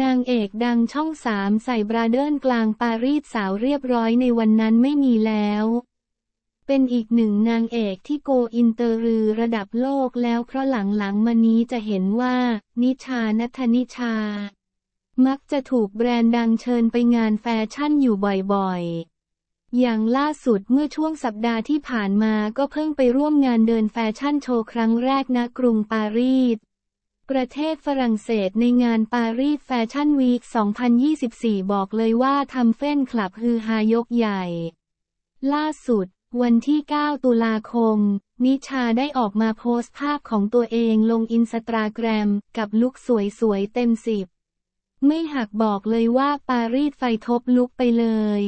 นางเอกดังช่องสามใส่บราเดิลกลางปารีสสาวเรียบร้อยในวันนั้นไม่มีแล้ว เป็นอีกหนึ่งนางเอกที่โกอินเตอร์รือระดับโลกแล้วเพราะหลังๆมานี้จะเห็นว่า นิชานัทนิชา มักจะถูกแบรนด์ดังเชิญไปงานแฟชั่นอยู่บ่อยๆ อย่างล่าสุดเมื่อช่วงสัปดาห์ที่ผ่านมาก็เพิ่งไปร่วมงานเดินแฟชั่นโชว์ครั้งแรกณกรุงปารีสประเทศฝรั่งเศสในงานปารีสแฟชั่นวีค2024 บอกเลยว่าทำเฟ้นคลับฮือฮายกใหญ่ ล่าสุด วันที่ 9 ตุลาคม นิชาได้ออกมาโพสต์ภาพของตัวเองลงอินสตาแกรมกับลุคสวยๆเต็มสิบ ไม่หักบอกเลยว่าปารีสไฟทบลุกไปเลย